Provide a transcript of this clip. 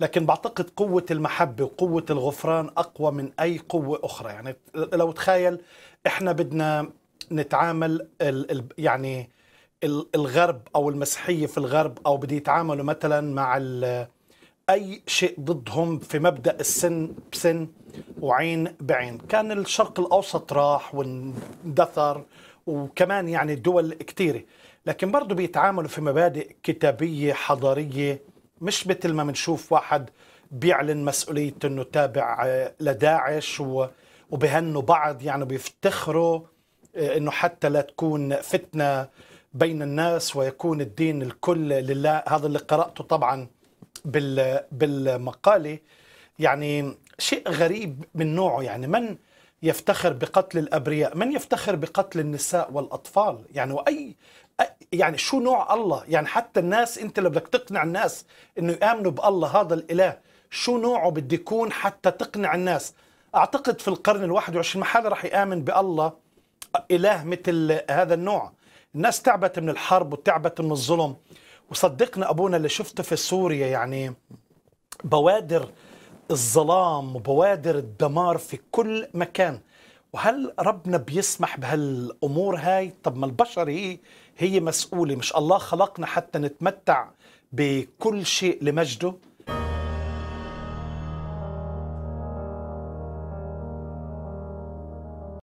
لكن بعتقد قوة المحبة وقوة الغفران أقوى من أي قوة أخرى يعني لو تخيل إحنا بدنا نتعامل ال ال يعني الغرب أو المسيحية في الغرب أو بده يتعاملوا مثلا مع أي شيء ضدهم في مبدأ السن بسن وعين بعين كان الشرق الأوسط راح واندثر وكمان يعني دول كثيره لكن برضه بيتعاملوا في مبادئ كتابية حضارية مش مثل ما بنشوف واحد بيعلن مسؤوليته انه تابع آه، لداعش وبهنوا بعض يعني بيفتخروا آه، انه حتى لا تكون فتنه بين الناس ويكون الدين الكل لله هذا اللي قراته طبعا بال بالمقاله يعني شيء غريب من نوعه يعني من يفتخر بقتل الابرياء من يفتخر بقتل النساء والاطفال يعني واي يعني شو نوع الله يعني حتى الناس انت لو بدك تقنع الناس انه يامنوا بالله هذا الاله شو نوعه بده يكون حتى تقنع الناس اعتقد في القرن ال21 ما حدا راح يامن بالله اله مثل هذا النوع الناس تعبت من الحرب وتعبت من الظلم وصدقنا ابونا اللي شفته في سوريا يعني بوادر الظلام وبوادر الدمار في كل مكان وهل ربنا بيسمح بهالامور هاي طب ما البشر هي هي مسؤوله مش الله خلقنا حتى نتمتع بكل شيء لمجده